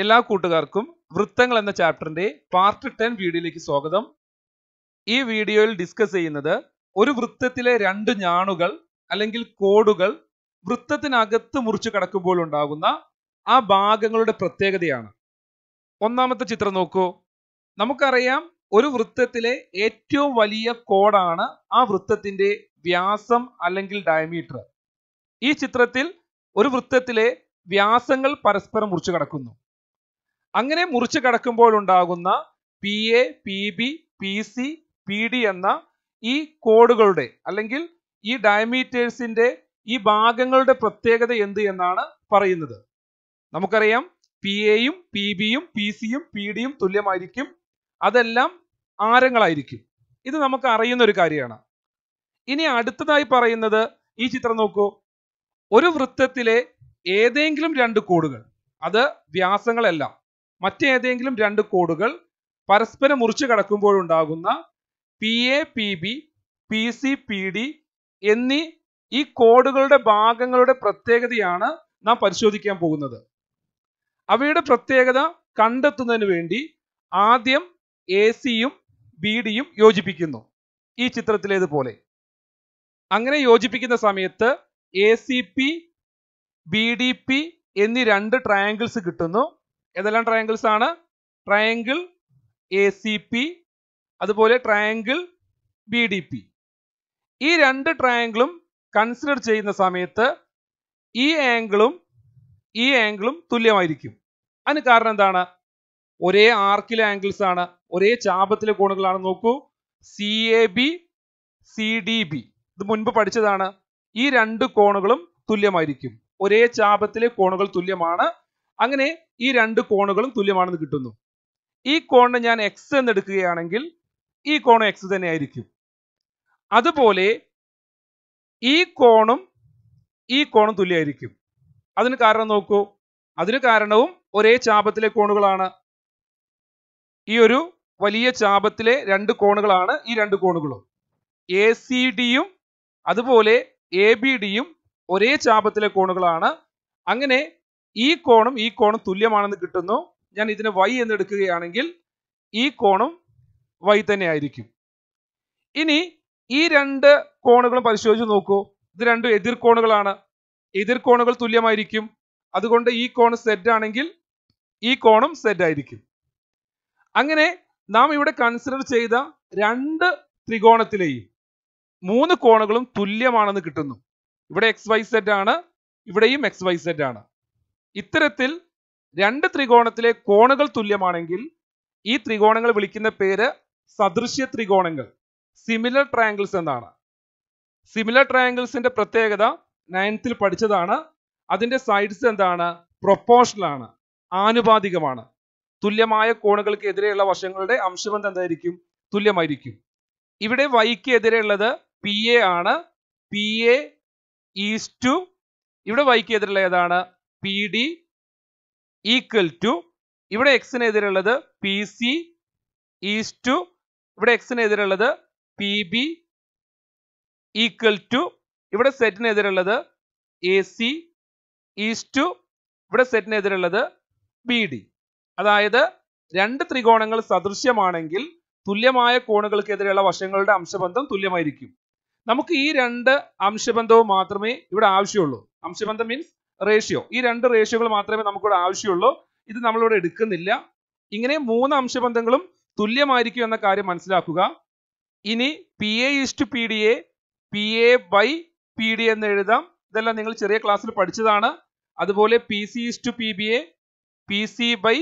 എല്ലാ കൂട്ടുകാർക്കും വൃത്തങ്ങൾ എന്ന ചാപ്റ്ററിന്റെ പാർട്ട് ടെൻ വീഡിയോയിലേക്ക് സ്വാഗതം ഈ വീഡിയോയിൽ ഡിസ്കസ് ചെയ്യുന്നത് ഒരു വൃത്തത്തിലെ രണ്ട് ഞാണുകൾ അല്ലെങ്കിൽ കോടുകൾ വൃത്തത്തിനകത്ത് മുറിച്ചു കടക്കുമ്പോൾ ഉണ്ടാകുന്ന ആ ഭാഗങ്ങളുടെ പ്രത്യേകതയാണ് ഒന്നാമത്തെ ചിത്രം നോക്കൂ നമുക്കറിയാം ഒരു വൃത്തത്തിലെ ഏറ്റവും വലിയ കോടാണ് ആ വൃത്തത്തിന്റെ വ്യാസം അല്ലെങ്കിൽ ഡയമീറ്റർ ഈ ചിത്രത്തിൽ ഒരു വൃത്തത്തിലെ വ്യാസങ്ങൾ പരസ്പരം മുറിച്ചു കടക്കുന്നു അങ്ങനെ മുറിച്ചു കടക്കുമ്പോൾ ഉണ്ടാകുന്ന P A P B P C P D എന്ന ഈ കോഡുകളുടെ അല്ലെങ്കിൽ ഈ ഡയമീറ്റേഴ്സിന്റെ ഈ ഭാഗങ്ങളുടെ പ്രത്യേകത എന്ത് എന്നാണ് പറയുന്നത് നമുക്കറിയാം പി എയും പി ബിയും പി സിയും പി ഡിയും തുല്യമായിരിക്കും അതെല്ലാം ആരങ്ങളായിരിക്കും ഇത് നമുക്ക് അറിയുന്ന ഒരു കാര്യമാണ് ഇനി അടുത്തതായി പറയുന്നത് ഈ ചിത്രം നോക്കൂ ഒരു വൃത്തത്തിലെ ഏതെങ്കിലും രണ്ട് കോഡുകൾ അത് വ്യാസങ്ങളെല്ലാം മറ്റേതെങ്കിലും രണ്ട് കോഡുകൾ പരസ്പരം മുറിച്ചു കടക്കുമ്പോഴുണ്ടാകുന്ന P A P B P C P D എന്നീ ഈ കോഡുകളുടെ ഭാഗങ്ങളുടെ പ്രത്യേകതയാണ് നാം പരിശോധിക്കാൻ പോകുന്നത് അവയുടെ പ്രത്യേകത കണ്ടെത്തുന്നതിന് വേണ്ടി ആദ്യം എ സിയും ബി ഡിയും യോജിപ്പിക്കുന്നു ഈ ചിത്രത്തിലേതുപോലെ അങ്ങനെ യോജിപ്പിക്കുന്ന സമയത്ത് A C P B D P എന്നീ രണ്ട് ട്രയാങ്കിൾസ് കിട്ടുന്നു ഏതെല്ലാം ട്രയാങ്കിൾസ് ആണ് ട്രയാങ്കിൾ എ അതുപോലെ ട്രയാങ്കിൾ ബി ഈ രണ്ട് ട്രയാങ്കിളും കൺസിഡർ ചെയ്യുന്ന സമയത്ത് ഈ ആംഗിളും ഈ ആംഗിളും തുല്യമായിരിക്കും അതിന് കാരണം എന്താണ് ഒരേ ആർക്കിലെ ആംഗിൾസ് ആണ് ഒരേ ചാപത്തിലെ കോണുകളാണ് നോക്കൂ C A B C D B ഇത് മുൻപ് പഠിച്ചതാണ് ഈ രണ്ട് കോണുകളും തുല്യമായിരിക്കും ഒരേ ചാപത്തിലെ കോണുകൾ തുല്യമാണ് അങ്ങനെ ഈ രണ്ട് കോണുകളും തുല്യമാണെന്ന് കിട്ടുന്നു ഈ കോണിനെ ഞാൻ എക്സ് എന്ന് എടുക്കുകയാണെങ്കിൽ ഈ കോണും എക്സ് തന്നെ ആയിരിക്കും അതുപോലെ ഈ കോണും ഈ കോണും തുല്യമായിരിക്കും അതിന് കാരണം നോക്കൂ അതിന് കാരണവും ഒരേ ചാപത്തിലെ കോണുകളാണ് ഈ ഒരു വലിയ ചാപത്തിലെ രണ്ട് കോണുകളാണ് ഈ രണ്ട് കോണുകളും എ സി ഡിയും അതുപോലെ എ ബി ഡിയും ഒരേ ചാപത്തിലെ കോണുകളാണ് അങ്ങനെ ഈ കോണും ഈ കോണും തുല്യമാണെന്ന് കിട്ടുന്നു ഞാൻ ഇതിനെ വൈ എന്ന് എടുക്കുകയാണെങ്കിൽ ഈ കോണും വൈ തന്നെ ആയിരിക്കും ഇനി ഈ രണ്ട് കോണുകളും പരിശോധിച്ച് നോക്കൂ ഇത് രണ്ടും എതിർകോണുകളാണ് എതിർകോണുകൾ തുല്യമായിരിക്കും അതുകൊണ്ട് ഈ കോണ് സെറ്റ് ആണെങ്കിൽ ഈ കോണും സെറ്റ് ആയിരിക്കും അങ്ങനെ നാം ഇവിടെ കൺസിഡർ ചെയ്ത രണ്ട് ത്രികോണത്തിലെയും മൂന്ന് കോണുകളും തുല്യമാണെന്ന് കിട്ടുന്നു ഇവിടെ എക്സ് വൈ സെറ്റ് ആണ് ഇവിടെയും എക്സ് വൈ സെറ്റ് ആണ് ഇത്തരത്തിൽ രണ്ട് ത്രികോണത്തിലെ കോണുകൾ തുല്യമാണെങ്കിൽ ഈ ത്രികോണങ്ങൾ വിളിക്കുന്ന പേര് സദൃശ്യ ത്രികോണങ്ങൾ സിമിലർ ട്രയാങ്കിൾസ് എന്നാണ് സിമിലർ ട്രയാങ്കിൾസിന്റെ പ്രത്യേകത നയൻത്തിൽ പഠിച്ചതാണ് അതിന്റെ സൈഡ്സ് എന്താണ് പ്രൊപ്പോഷണൽ ആണ് ആനുപാതികമാണ് തുല്യമായ കോണുകൾക്ക് എതിരെയുള്ള വശങ്ങളുടെ അംശബന്ധം എന്തായിരിക്കും തുല്യമായിരിക്കും ഇവിടെ വൈക്ക് എതിരെയുള്ളത് പി എ ആണ് പി എ ഈസ് ടു ഇവിടെ വൈക്ക് എതിരുള്ള ഏതാണ് പി ഡി ഈക്വൽ ടു ഇവിടെ എക്സിനെതിരുള്ളത് പി സി ഈസ് ടു ഇവിടെ എക്സിനെതിരുള്ളത് പി ബി ഈക്വൽ ടു ഇവിടെ സെറ്റിനെതിരുള്ളത് എ സി ഈസ് ടു ഇവിടെ സെറ്റിനെതിരുള്ളത് ബി ഡി അതായത് രണ്ട് ത്രികോണങ്ങൾ സദൃശ്യമാണെങ്കിൽ തുല്യമായ കോണുകൾക്കെതിരെയുള്ള വശങ്ങളുടെ അംശബന്ധം തുല്യമായിരിക്കും നമുക്ക് ഈ രണ്ട് അംശബന്ധവും മാത്രമേ ഇവിടെ ആവശ്യമുള്ളൂ അംശബന്ധം മീൻസ് റേഷ്യോ ഈ രണ്ട് റേഷ്യോകൾ മാത്രമേ നമുക്കിവിടെ ആവശ്യമുള്ളൂ ഇത് നമ്മളിവിടെ എടുക്കുന്നില്ല ഇങ്ങനെ മൂന്ന് അംശബന്ധങ്ങളും തുല്യമായിരിക്കും എന്ന കാര്യം മനസ്സിലാക്കുക ഇനി P A is to P D A P A by P D എന്ന് എഴുതാം ഇതെല്ലാം നിങ്ങൾ ചെറിയ ക്ലാസ്സിൽ പഠിച്ചതാണ് അതുപോലെ P C is to P B A P C by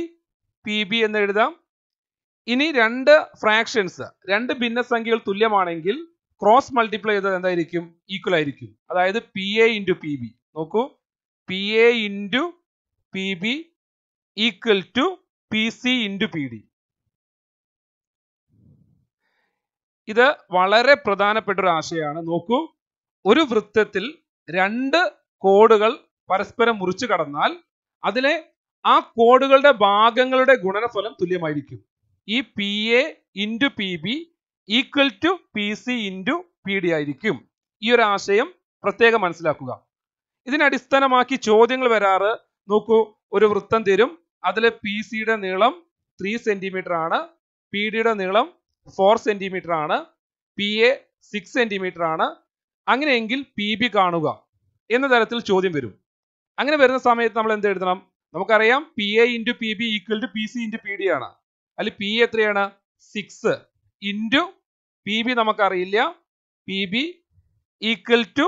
P B എന്ന് എഴുതാം ഇനി രണ്ട് ഫ്രാക്ഷൻസ് രണ്ട് ഭിന്നസംഖ്യകൾ തുല്യമാണെങ്കിൽ ക്രോസ് മൾട്ടിപ്ലൈ ചെയ്തത് എന്തായിരിക്കും ഈക്വൽ ആയിരിക്കും അതായത് P A into P B നോക്കൂ P A into P B equal to P C into P D ഇത് വളരെ പ്രധാനപ്പെട്ട ഒരു ആശയമാണ് നോക്കൂ ഒരു വൃത്തത്തിൽ രണ്ട് കോഡുകൾ പരസ്പരം മുറിച്ചു കടന്നാൽ അതിലെ ആ കോഡുകളുടെ ഭാഗങ്ങളുടെ ഗുണനഫലം തുല്യമായിരിക്കും ഈ P A into P B equal to P C into P D ആയിരിക്കും ഈ ഒരു ആശയം പ്രത്യേകം മനസ്സിലാക്കുക ഇതിനെ അടിസ്ഥാനമാക്കി ചോദ്യങ്ങൾ വരാറ് നോക്കൂ ഒരു വൃത്തം തരും അതിൽ പി സിയുടെ നീളം ത്രീ സെന്റിമീറ്റർ ആണ് പി ഡിയുടെ നീളം ഫോർ സെന്റിമീറ്റർ ആണ് പി എ സിക്സ് സെന്റിമീറ്റർ ആണ് അങ്ങനെയെങ്കിൽ പി ബി കാണുക എന്ന തരത്തിൽ ചോദ്യം വരും അങ്ങനെ വരുന്ന സമയത്ത് നമ്മൾ എന്ത് എഴുതണം നമുക്കറിയാം P A into P B equal to P C into P D ആണ് അതിൽ പി എ എത്രയാണ് സിക്സ് ഇൻറ്റു പി ബി നമുക്കറിയില്ല P B equal to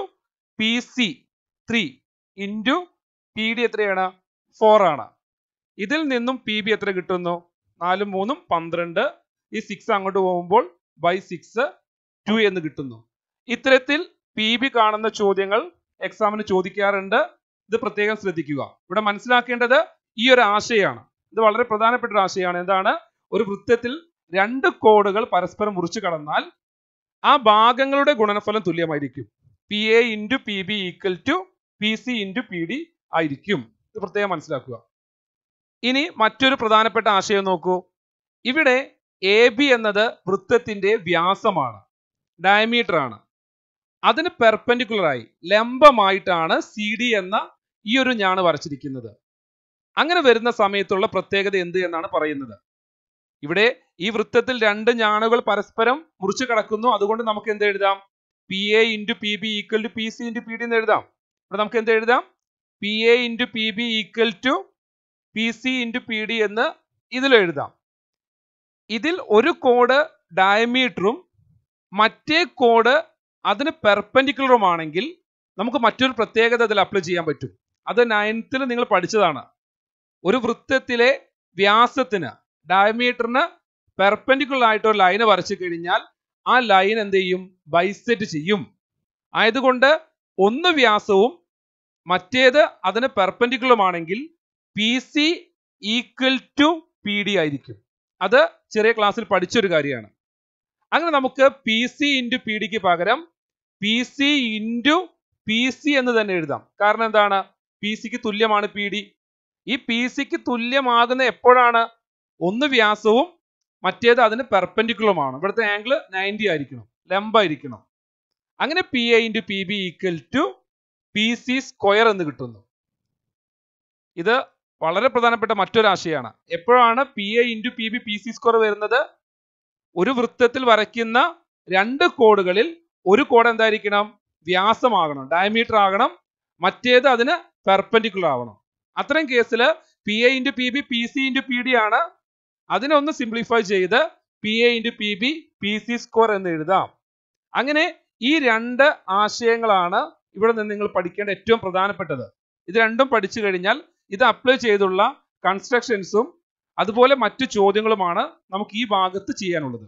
P C three into P D എത്രയാണ് ഫോർ ആണ് ഇതിൽ നിന്നും പി ബി എത്ര കിട്ടുന്നു നാലും മൂന്നും പന്ത്രണ്ട് ഈ സിക്സ് അങ്ങോട്ട് പോകുമ്പോൾ ബൈ സിക്സ് ടു എന്ന് കിട്ടുന്നു ഇത്തരത്തിൽ പി ബി കാണുന്ന ചോദ്യങ്ങൾ എക്സാമിന് ചോദിക്കാറുണ്ട് ഇത് പ്രത്യേകം ശ്രദ്ധിക്കുക ഇവിടെ മനസ്സിലാക്കേണ്ടത് ഈ ഒരു ആശയമാണ് ഇത് വളരെ പ്രധാനപ്പെട്ട ഒരു ആശയമാണ് എന്താണ് ഒരു വൃത്തത്തിൽ രണ്ട് കോഡുകൾ പരസ്പരം മുറിച്ചു കടന്നാൽ ആ ഭാഗങ്ങളുടെ ഗുണനഫലം തുല്യമായിരിക്കും P A into P B equal to P C into P D ആയിരിക്കും ഇത് പ്രത്യേകം മനസ്സിലാക്കുക ഇനി മറ്റൊരു പ്രധാനപ്പെട്ട ആശയം നോക്കൂ ഇവിടെ എ ബി എന്നത് വൃത്തത്തിന്റെ വ്യാസമാണ് ഡയമീറ്റർ ആണ് അതിന് പെർപെൻഡിക്കുലറായി ലംബമായിട്ടാണ് സി ഡി എന്ന ഈ ഒരു ഞാണ് വരച്ചിരിക്കുന്നത് അങ്ങനെ വരുന്ന സമയത്തുള്ള പ്രത്യേകത എന്ത് എന്നാണ് പറയുന്നത് ഇവിടെ ഈ വൃത്തത്തിൽ രണ്ട് ഞാണുകൾ പരസ്പരം മുറിച്ചു കടക്കുന്നു അതുകൊണ്ട് നമുക്ക് എന്ത് എഴുതാം P A into P B equal to P C into P D എന്ന് എഴുതാം ഇവിടെ നമുക്ക് എന്ത് എഴുതാം P A into P B equal to P C into P D എന്ന് ഇതിൽ എഴുതാം ഇതിൽ ഒരു കോഡ് ഡയമീറ്ററും മറ്റേ കോഡ് അതിന് പെർപെൻഡിക്കുലറും ആണെങ്കിൽ നമുക്ക് മറ്റൊരു പ്രത്യേകത ഇതിൽ അപ്ലൈ ചെയ്യാൻ പറ്റും അത് നയൻത്തിൽ നിങ്ങൾ പഠിച്ചതാണ് ഒരു വൃത്തത്തിലെ വ്യാസത്തിന് ഡയമീറ്ററിന് പെർപെൻഡിക്കുലർ ആയിട്ട് ഒരു ലൈന് വരച്ചു കഴിഞ്ഞാൽ ആ ലൈൻ എന്ത് ചെയ്യും ബൈസെറ്റ് ചെയ്യും ആയതുകൊണ്ട് ഒന്ന് വ്യാസവും മറ്റേത് അതിന് പെർപ്പൻഡിക്കുലമാണെങ്കിൽ P C equal to P D ആയിരിക്കും അത് ചെറിയ ക്ലാസ്സിൽ പഠിച്ചൊരു കാര്യമാണ് അങ്ങനെ നമുക്ക് പി സി ഇൻറ്റു പി ഡിക്ക് പകരം P C into P C എന്ന് തന്നെ എഴുതാം കാരണം എന്താണ് പി സിക്ക് തുല്യമാണ് പി ഡി ഈ പി സിക്ക് തുല്യമാകുന്ന എപ്പോഴാണ് ഒന്ന് വ്യാസവും മറ്റേത് അതിന് പെർപ്പൻഡിക്കുലമാണ് ഇവിടുത്തെ ആംഗിൾ നയൻറ്റി ആയിരിക്കണം ലംബായിരിക്കണം അങ്ങനെ P A into P B equal to P C square എന്ന് കിട്ടുന്നു ഇത് വളരെ പ്രധാനപ്പെട്ട മറ്റൊരു ആശയമാണ് എപ്പോഴാണ് P A into P B P C square വരുന്നത് ഒരു വൃത്തത്തിൽ വരയ്ക്കുന്ന രണ്ട് കോഡുകളിൽ ഒരു കോഡ് എന്തായിരിക്കണം വ്യാസമാകണം ഡയമീറ്റർ ആകണം മറ്റേത് അതിന് പെർപെൻഡിക്കുലർ ആവണം അത്തരം കേസിൽ P A into P B P C into P D ആണ് അതിനെ ഒന്ന് സിംപ്ലിഫൈ ചെയ്ത് P A into P B P C square എന്ന് എഴുതാം അങ്ങനെ ഈ രണ്ട് ആശയങ്ങളാണ് ഇവിടെ നിന്ന് നിങ്ങൾ പഠിക്കേണ്ട ഏറ്റവും പ്രധാനപ്പെട്ടത് ഇത് രണ്ടും പഠിച്ചു കഴിഞ്ഞാൽ ഇത് അപ്ലൈ ചെയ്തുള്ള കൺസ്ട്രക്ഷൻസും അതുപോലെ മറ്റു ചോദ്യങ്ങളുമാണ് നമുക്ക് ഈ ഭാഗത്ത് ചെയ്യാനുള്ളത്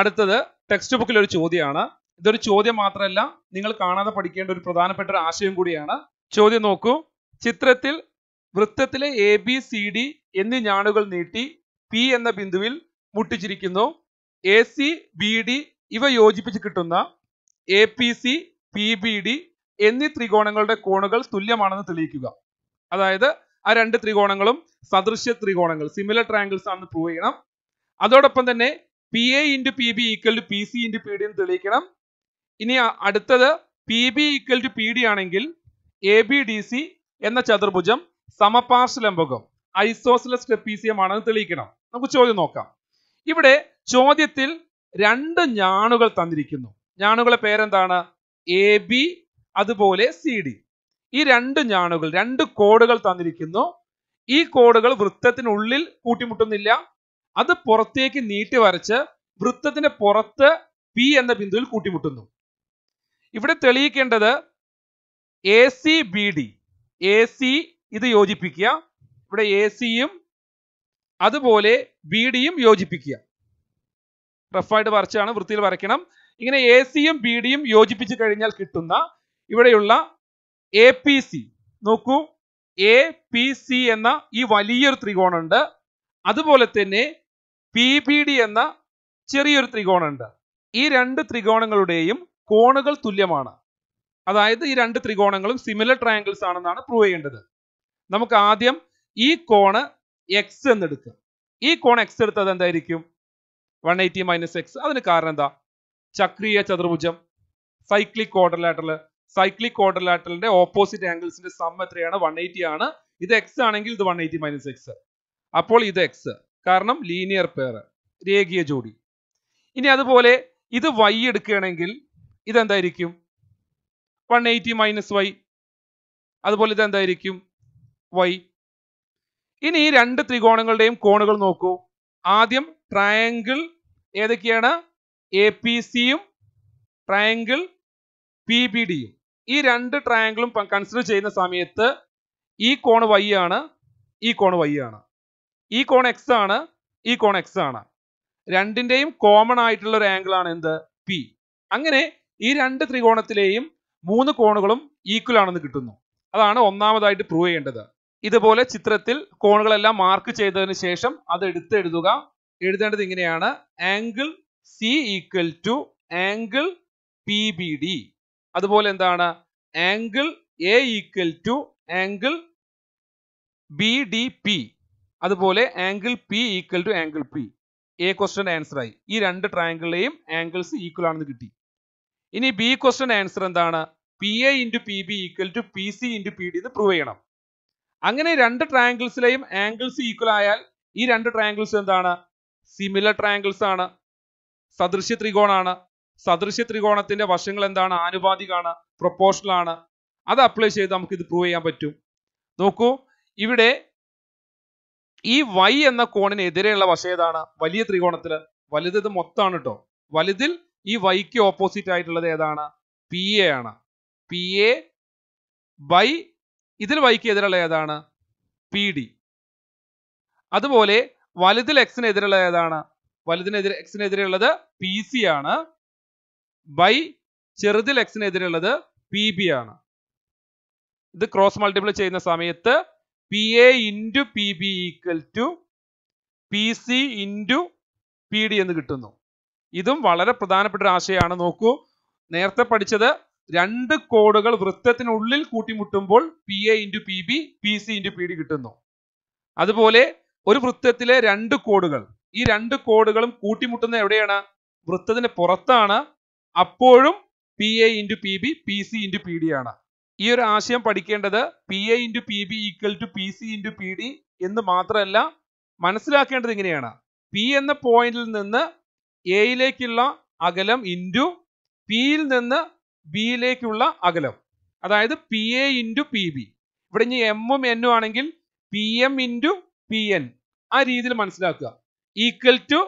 അടുത്തത് ടെക്സ്റ്റ് ബുക്കിൽ ഒരു ചോദ്യമാണ് ഇതൊരു ചോദ്യം മാത്രമല്ല നിങ്ങൾ കാണാതെ പഠിക്കേണ്ട ഒരു പ്രധാനപ്പെട്ട ഒരു ആശയം കൂടിയാണ് ചോദ്യം നോക്കൂ ചിത്രത്തിൽ വൃത്തത്തിലെ എ ബി സി ഡി എന്നീ ഞാണുകൾ നീട്ടി പി എന്ന ബിന്ദുവിൽ മുട്ടിച്ചിരിക്കുന്നു എ സി ബി ഡി ഇവ യോജിപ്പിച്ച് കിട്ടുന്ന A P C P B D എന്നീ ത്രികോണങ്ങളുടെ കോണുകൾ തുല്യമാണെന്ന് തെളിയിക്കുക അതായത് ആ രണ്ട് ത്രികോണങ്ങളും സദൃശ്യ ത്രികോണങ്ങൾ സിമിലർ ട്രയാങ്കിൾസ് ആണെന്ന് പ്രൂവ് ചെയ്യണം അതോടൊപ്പം തന്നെ P A into P B equal to P C into P D എന്ന് തെളിയിക്കണം ഇനി അടുത്തത് P B equal to P D ആണെങ്കിൽ എ ബി ഡി സി എന്ന ചതുർഭുജം സമപാർശ്വലംബകം ഐസോസിലസ് ട്രപ്പീസിയം ആണെന്ന് തെളിയിക്കണം നമുക്ക് ചോദ്യം നോക്കാം ഇവിടെ ചോദ്യത്തിൽ രണ്ട് ഞാണുകൾ തന്നിരിക്കുന്നു ഞാണുകളുടെ പേരെന്താണ് എ ബി അതുപോലെ സി ഡി ഈ രണ്ട് ഞാണുകൾ രണ്ട് കോഡുകൾ തന്നിരിക്കുന്നു ഈ കോഡുകൾ വൃത്തത്തിനുള്ളിൽ കൂട്ടിമുട്ടുന്നില്ല അത് പുറത്തേക്ക് നീട്ടി വരച്ച് വൃത്തത്തിന്റെ പുറത്ത് പി എന്ന ബിന്ദുവിൽ കൂട്ടിമുട്ടുന്നു ഇവിടെ തെളിയിക്കേണ്ടത് A C B D A C ഇത് യോജിപ്പിക്കുക ഇവിടെ എ സിയും അതുപോലെ ബി ഡിയും യോജിപ്പിക്കുക റഫായിട്ട് വരച്ചാണ് വൃത്തിയിൽ വരയ്ക്കണം ഇങ്ങനെ എ സിയും ബി ഡിയും യോജിപ്പിച്ച് കഴിഞ്ഞാൽ കിട്ടുന്ന ഇവിടെയുള്ള എ പി സി നോക്കൂ എ പി സി എന്ന ഈ വലിയൊരു ത്രികോണുണ്ട് അതുപോലെ തന്നെ പി ബി ഡി എന്ന ചെറിയൊരു ത്രികോണുണ്ട് ഈ രണ്ട് ത്രികോണങ്ങളുടെയും കോണുകൾ തുല്യമാണ് അതായത് ഈ രണ്ട് ത്രികോണങ്ങളും സിമിലർ ട്രയാങ്കിൾസ് ആണെന്നാണ് പ്രൂവ് ചെയ്യേണ്ടത് നമുക്ക് ആദ്യം ഈ കോണ് എക്സ് എന്നെടുക്കാം ഈ കോൺ എക്സ് എടുത്തത് എന്തായിരിക്കും വൺ എയ്റ്റി മൈനസ് എക്സ് അതിന് കാരണം എന്താ ചക്രീയ ചതുർഭുജം സൈക്ലിക് ക്വാഡർലാറ്ററൽ സൈക്ലിക് ക്വാഡർലാറ്ററലിന്റെ ഓപ്പോസിറ്റ് ആംഗിൾസിന്റെ സം എത്രയാണ് വൺ എയ്റ്റി ആണ് ഇത് എക്സ് ആണെങ്കിൽ ഇത് വൺ എയ്റ്റി മൈനസ് എക്സ് അപ്പോൾ ഇത് എക്സ് കാരണം ലീനിയർ പെയർ രേഖീയ ജോഡി ഇനി അതുപോലെ ഇത് വൈ എടുക്കുകയാണെങ്കിൽ ഇതെന്തായിരിക്കും വൺ എയ്റ്റി മൈനസ് വൈ അതുപോലെ ഇതെന്തായിരിക്കും വൈ ഇനി രണ്ട് ത്രികോണങ്ങളുടെയും കോണുകൾ നോക്കൂ ആദ്യം ട്രയാങ്കിൾ ഏതൊക്കെയാണ് എ പി സിയും ട്രയാങ്കിൾ പി ബി ഡിയും ഈ രണ്ട് ട്രയാങ്കിളും കൺസിഡർ ചെയ്യുന്ന സമയത്ത് ഈ കോൺ വൈ ആണ് ഈ കോൺ വൈ ആണ് ഈ കോൺ എക്സ് ആണ് ഈ കോൺ എക്സ് ആണ് രണ്ടിന്റെയും കോമൺ ആയിട്ടുള്ള ഒരു ആംഗിൾ ആണ് എന്ത് പി അങ്ങനെ ഈ രണ്ട് ത്രികോണത്തിലെയും മൂന്ന് കോണുകളും ഈക്വൽ ആണെന്ന് കിട്ടുന്നു അതാണ് ഒന്നാമതായിട്ട് പ്രൂവ് ചെയ്യേണ്ടത് ഇതുപോലെ ചിത്രത്തിൽ കോണുകളെല്ലാം മാർക്ക് ചെയ്തതിന് ശേഷം അത് എടുത്തെഴുതുക എഴുതേണ്ടത് ഇങ്ങനെയാണ് angle C equal to angle P B D അതുപോലെ എന്താണ് angle A equal to angle B D P അതുപോലെ angle P equal to angle P A question answer ആയി ഈ രണ്ട് ട്രയാങ്കിളിലെയും ആംഗിൾസ് ഈക്വൽ ആണെന്ന് കിട്ടി ഇനി ബി ക്വസ്റ്റൻ ആൻസർ എന്താണ് P A into P B equal to P C into P D എന്ന് പ്രൂവ് ചെയ്യണം അങ്ങനെ രണ്ട് ട്രയാങ്കിൾസിലെയും ആംഗിൾസ് ഈക്വൽ ആയാൽ ഈ രണ്ട് ട്രയാങ്കിൾസ് എന്താണ് സിമിലർ ട്രയാങ്കിൾസ് ആണ് സദൃശ്യ ത്രികോണാണ് സദൃശ്യ ത്രികോണത്തിന്റെ വശങ്ങൾ എന്താണ് ആനുപാതികാണ് പ്രൊപ്പോർഷണൽ ആണ് അത് അപ്ലൈ ചെയ്ത് നമുക്ക് ഇത് പ്രൂവ് ചെയ്യാൻ പറ്റും നോക്കൂ ഇവിടെ ഈ വൈ എന്ന കോണിന് എതിരെയുള്ള വശം ഏതാണ് വലിയ ത്രികോണത്തില് വലുത് ഇത് മൊത്തമാണ് കേട്ടോ വലുതിൽ ഈ വൈക്ക് ഓപ്പോസിറ്റ് ആയിട്ടുള്ളത് ഏതാണ് പി എ ആണ് പി എ വൈ ഇതിൽ വൈക്ക് എതിരുള്ള ഏതാണ് പി ഡി അതുപോലെ വലുതിൽ എക്സിന് എതിരുള്ള ഏതാണ് വലുതിനെതിരെ എക്സിനെതിരെ ഉള്ളത് പി സി ആണ് ബൈ ചെറുതിൽ എക്സിനെതിരെ ഉള്ളത് പി ബി ആണ് ഇത് ക്രോസ് മൾട്ടിപ്ലൈ ചെയ്യുന്ന സമയത്ത് P A into P B equal to P C into P D എന്ന് കിട്ടുന്നു ഇതും വളരെ പ്രധാനപ്പെട്ട ഒരു ആശയമാണ് നോക്കൂ നേരത്തെ പഠിച്ചത് രണ്ട് കോഡുകൾ വൃത്തത്തിനുള്ളിൽ കൂട്ടിമുട്ടുമ്പോൾ P A into P B P C into P D കിട്ടുന്നു അതുപോലെ ഒരു വൃത്തത്തിലെ രണ്ട് കോഡുകൾ ഈ രണ്ട് കോഡുകളും കൂട്ടിമുട്ടുന്ന എവിടെയാണ് വൃത്തത്തിന് പുറത്താണ് അപ്പോഴും P A into P B P C into P D ആണ് ഈ ഒരു ആശയം പഠിക്കേണ്ടത് P A into P B equal to P C into P D എന്ന് മാത്രമല്ല മനസ്സിലാക്കേണ്ടത് ഇങ്ങനെയാണ് പി എന്ന പോയിന്റിൽ നിന്ന് എയിലേക്കുള്ള അകലം ഇൻറ്റു പിയിൽ നിന്ന് ബിയിലേക്കുള്ള അകലം അതായത് P A into P B ഇവിടെ ഇനി എമ്മും എന്നും ആണെങ്കിൽ P M into P N ആ രീതിയിൽ മനസ്സിലാക്കുക equal to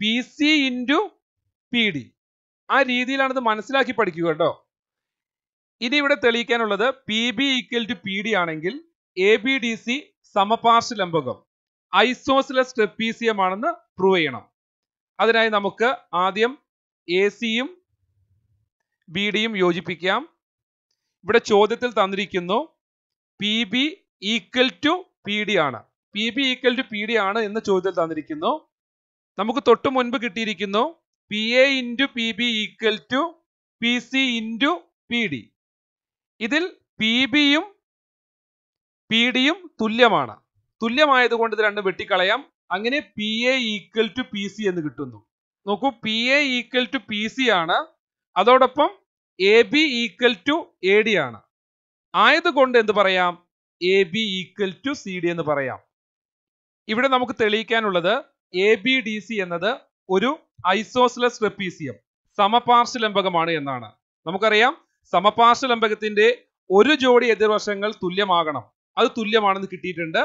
P C into P D ആ രീതിയിലാണ് ഇത് മനസ്സിലാക്കി പഠിക്കുക കേട്ടോ ഇനി ഇവിടെ തെളിയിക്കാനുള്ളത് P B equal to P D ആണെങ്കിൽ എ ബി ഡി സി സമപാർശ്വ ലംബകം ഐസോസിലസ് ആണെന്ന് പ്രൂവ് ചെയ്യണം അതിനായി നമുക്ക് ആദ്യം എ സിയും ബി ഡിയും യോജിപ്പിക്കാം ഇവിടെ ചോദ്യത്തിൽ തന്നിരിക്കുന്നു P B equal to P D ആണ് P B equal to P D ആണ് എന്ന ചോദ്യത്തിൽ തന്നിരിക്കുന്നു നമുക്ക് തൊട്ട് മുൻപ് കിട്ടിയിരിക്കുന്നു P A into P B equal to P C into P D ഇതിൽ പി ബിയും പി ഡിയും തുല്യമാണ് തുല്യമായതുകൊണ്ട് ഇത് രണ്ടും വെട്ടിക്കളയാം അങ്ങനെ P A equal to P C എന്ന് കിട്ടുന്നു നോക്കൂ P A equal to P C ആണ് അതോടൊപ്പം A B equal to A D ആണ് ആയതുകൊണ്ട് എന്ത് പറയാം A B equal to C D എന്ന് പറയാം ഇവിടെ നമുക്ക് തെളിയിക്കാനുള്ളത് എ ബി ഡി സി എന്നത് ഒരു ഐസോസിലസ് ട്രപ്പീസിയം സമപാർശ്വലംബകമാണ് എന്നാണ് നമുക്കറിയാം സമപാർശ്വലംബകത്തിന്റെ ഒരു ജോഡി എതിർവശങ്ങൾ തുല്യമാകണം അത് തുല്യമാണെന്ന് കിട്ടിയിട്ടുണ്ട്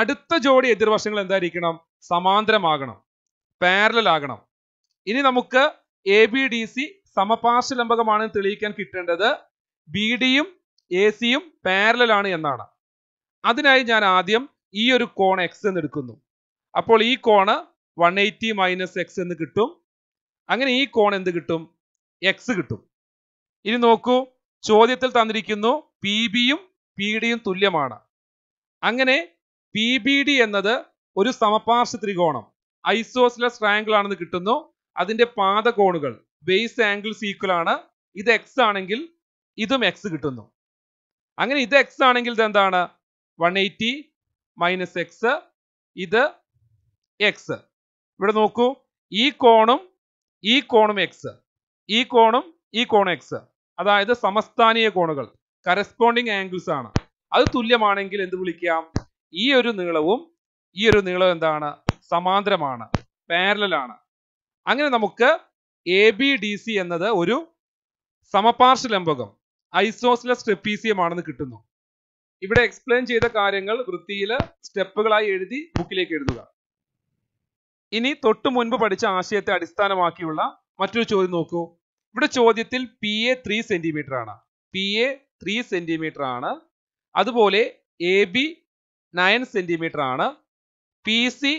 അടുത്ത ജോഡി എതിർവശങ്ങൾ എന്തായിരിക്കണം സമാന്തരമാകണം പാരലൽ ആകണം ഇനി നമുക്ക് എ ബി ഡി സി സമപാർശ്വലംബകമാണെന്ന് തെളിയിക്കാൻ കിട്ടേണ്ടത് ബി ഡിയും എ സിയും പാരലാണ് എന്നാണ് അതിനായി ഞാൻ ആദ്യം ഈ ഒരു കോൺ എക്സ് എന്ന് എടുക്കുന്നു അപ്പോൾ ഈ കോണ് വൺ എയ്റ്റി മൈനസ് എക്സ് എന്ന് കിട്ടും അങ്ങനെ ഈ കോൺ എന്ത് കിട്ടും എക്സ് കിട്ടും ഇനി നോക്കൂ ചോദ്യത്തിൽ തന്നിരിക്കുന്നു പി ബിയും പി ഡിയും തുല്യമാണ് അങ്ങനെ പി ബി ഡി എന്നത് ഒരു സമപാർശ്വ ത്രികോണം ഐസോസിലെ ട്രയാങ്കിൾ ആണെന്ന് കിട്ടുന്നു അതിന്റെ പാദകോണുകൾ ബേസ് ആംഗിൾസ് ഈക്വൽ ആണ് ഇത് എക്സ് ആണെങ്കിൽ ഇതും എക്സ് കിട്ടുന്നു അങ്ങനെ ഇത് എക്സ് ആണെങ്കിൽ ഇത് എന്താണ് വൺ എയ്റ്റി മൈനസ് എക്സ് ഇത് എക്സ് ഇവിടെ നോക്കൂ ഈ കോണും ഈ കോണും എക്സ് ഈ കോണും ഈ കോണും എക്സ് അതായത് സമസ്ഥാനീയ കോണുകൾ കറസ്പോണ്ടിങ് ആംഗിൾസ് ആണ് അത് തുല്യമാണെങ്കിൽ എന്ത് വിളിക്കാം ഈ ഒരു നീളവും ഈ ഒരു നീളവും എന്താണ് സമാന്തരമാണ് പാരലാണ് അങ്ങനെ നമുക്ക് എ ബി ഡി സി എന്നത് ഒരു സമപാർശ്വ ലംബകം ഐസോസിലസ് ട്രപ്പീസിയം ആണെന്ന് കിട്ടുന്നു ഇവിടെ എക്സ്പ്ലെയിൻ ചെയ്ത കാര്യങ്ങൾ വൃത്തിയിൽ സ്റ്റെപ്പുകളായി എഴുതി ബുക്കിലേക്ക് എഴുതുക ഇനി തൊട്ടു മുൻപ് പഠിച്ച ആശയത്തെ അടിസ്ഥാനമാക്കിയുള്ള മറ്റൊരു ചോദ്യം നോക്കൂ ഇവിടെ ചോദ്യത്തിൽ പി എ ത്രീ സെന്റിമീറ്റർ ആണ് പി എ ത്രീ സെന്റിമീറ്റർ ആണ് അതുപോലെ എ ബി നയൻ സെന്റിമീറ്റർ ആണ് പി സി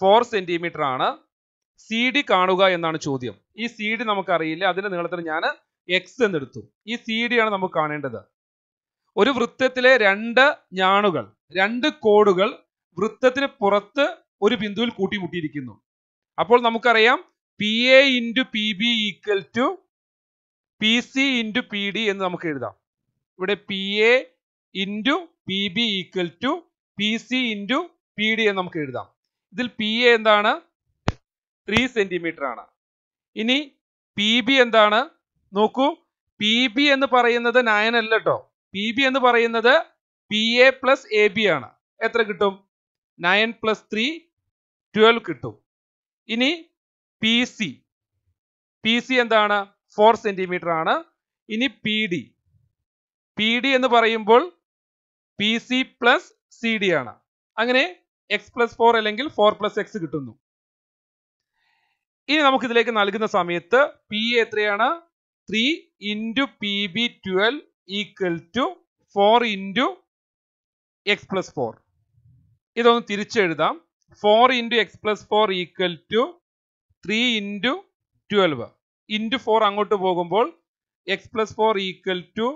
ഫോർ സെന്റിമീറ്റർ ആണ് സി ഡി കാണുക എന്നാണ് ചോദ്യം ഈ സി ഡി നമുക്കറിയില്ല അതിന്റെ നീളത്തിന് ഞാൻ എക്സ് എന്നെടുത്തു ഈ സി ഡി ആണ് നമുക്ക് കാണേണ്ടത് ഒരു വൃത്തത്തിലെ രണ്ട് ഞാണുകൾ രണ്ട് കോടുകൾ വൃത്തത്തിന് പുറത്ത് ഒരു ബിന്ദുവിൽ കൂട്ടിമുട്ടിയിരിക്കുന്നു അപ്പോൾ നമുക്കറിയാം P A into P B equal to P C into P D എന്ന് നമുക്ക് എഴുതാം ഇവിടെ P A into P B equal to P C into P D എന്ന് നമുക്ക് എഴുതാം ഇതിൽ പി എ എന്താണ് ത്രീ സെന്റിമീറ്റർ ആണ് ഇനി പി ബി എന്താണ് നോക്കൂ പി ബി എന്ന് പറയുന്നത് നയൻ അല്ല പി ബി എന്ന് പറയുന്നത് P A plus A B ആണ് എത്ര കിട്ടും നയൻ പ്ലസ് ത്രീ ട്വൽവ് കിട്ടും ഇനി പി സി പി സി എന്താണ് ഫോർ സെന്റിമീറ്റർ ആണ് ഇനി പി ഡി പി ഡി എന്ന് പറയുമ്പോൾ P C plus C D ആണ് അങ്ങനെ എക്സ് പ്ലസ് ഫോർ അല്ലെങ്കിൽ ഫോർ പ്ലസ് എക്സ് കിട്ടുന്നു ഇനി നമുക്ക് ഇതിലേക്ക് നൽകുന്ന സമയത്ത് പി എത്രയാണ് three into P B twelve equal to four into X plus four ഇതൊന്ന് തിരിച്ചെഴുതാം four into X plus four equal to three into twelve into four അങ്ങോട്ട് പോകുമ്പോൾ X plus four equal to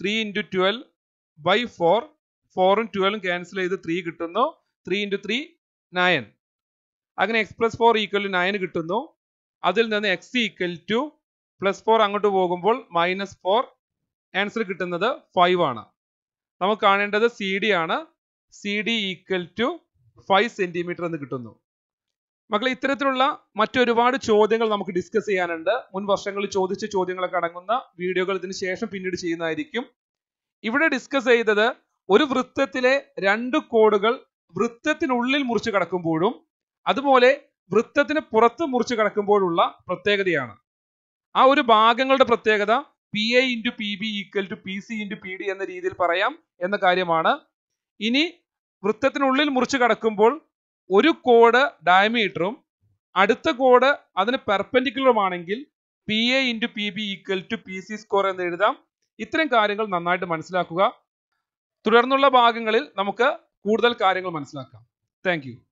three into twelve by four ഫോറും ട്വൽവും cancel ചെയ്ത് three കിട്ടുന്നു three into three nine അങ്ങനെ X plus four equal to nine കിട്ടുന്നു അതിൽ നിന്ന് X equal to plus four അങ്ങോട്ട് പോകുമ്പോൾ മൈനസ് ഫോർ ആൻസർ കിട്ടുന്നത് ഫൈവ് ആണ് നമുക്ക് കാണേണ്ടത് സി ഡി ആണ് C D equal to five centimetre എന്ന് കിട്ടുന്നു മക്കളെ ഇത്തരത്തിലുള്ള മറ്റൊരുപാട് ചോദ്യങ്ങൾ നമുക്ക് ഡിസ്കസ് ചെയ്യാനുണ്ട് മുൻ വർഷങ്ങളിൽ ചോദിച്ച ചോദ്യങ്ങളൊക്കെ അടങ്ങുന്ന വീഡിയോകൾ ഇതിന് ശേഷം പിന്നീട് ചെയ്യുന്നതായിരിക്കും ഇവിടെ ഡിസ്കസ് ചെയ്തത് ഒരു വൃത്തത്തിലെ രണ്ട് കോടുകൾ വൃത്തത്തിനുള്ളിൽ മുറിച്ച് കടക്കുമ്പോഴും അതുപോലെ വൃത്തത്തിന് പുറത്ത് മുറിച്ച് കടക്കുമ്പോഴുള്ള പ്രത്യേകതയാണ് ആ ഒരു ഭാഗങ്ങളുടെ പ്രത്യേകത P A into P B equal to P C into P D എന്ന രീതിയിൽ പറയാം എന്ന കാര്യമാണ് ഇനി വൃത്തത്തിനുള്ളിൽ മുറിച്ച് കടക്കുമ്പോൾ ഒരു കോഡ് ഡയമീറ്ററും അടുത്ത കോഡ് അതിന് പെർപെൻഡിക്കുലറുമാണെങ്കിൽ P A into P B equal to P C square എന്ന് എഴുതാം ഇത്തരം കാര്യങ്ങൾ നന്നായിട്ട് മനസ്സിലാക്കുക തുടർന്നുള്ള ഭാഗങ്ങളിൽ നമുക്ക് കൂടുതൽ കാര്യങ്ങൾ മനസ്സിലാക്കാം താങ്ക്